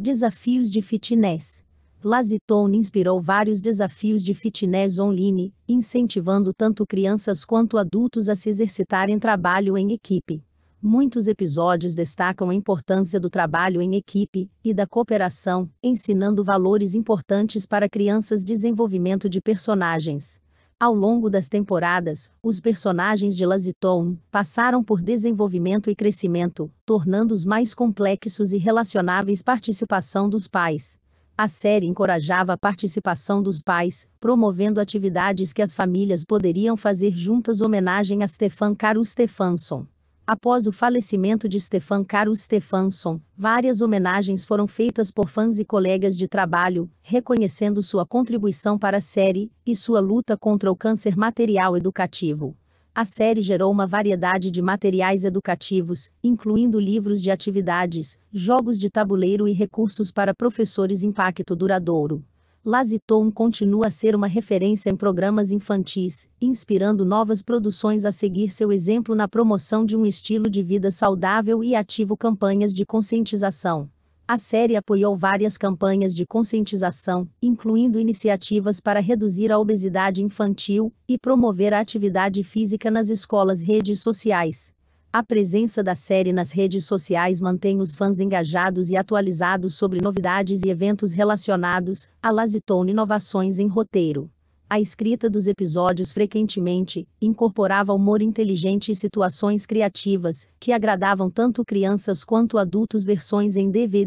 Desafios de fitness. Lazitone inspirou vários desafios de fitness online, incentivando tanto crianças quanto adultos a se exercitarem trabalho em equipe. Muitos episódios destacam a importância do trabalho em equipe e da cooperação, ensinando valores importantes para crianças desenvolvimento de personagens. Ao longo das temporadas, os personagens de Laziton passaram por desenvolvimento e crescimento, tornando-os mais complexos e relacionáveis participação dos pais. A série encorajava a participação dos pais, promovendo atividades que as famílias poderiam fazer juntas homenagem a Stefan Caro Stefansson. Após o falecimento de Stefan Carl Stefansson, várias homenagens foram feitas por fãs e colegas de trabalho, reconhecendo sua contribuição para a série e sua luta contra o câncer material educativo. A série gerou uma variedade de materiais educativos, incluindo livros de atividades, jogos de tabuleiro e recursos para professores impacto duradouro. Laziton continua a ser uma referência em programas infantis, inspirando novas produções a seguir seu exemplo na promoção de um estilo de vida saudável e ativo campanhas de conscientização. A série apoiou várias campanhas de conscientização, incluindo iniciativas para reduzir a obesidade infantil e promover a atividade física nas escolas redes sociais. A presença da série nas redes sociais mantém os fãs engajados e atualizados sobre novidades e eventos relacionados à Lazitone Inovações em roteiro. A escrita dos episódios frequentemente incorporava humor inteligente e situações criativas que agradavam tanto crianças quanto adultos. Versões em DVD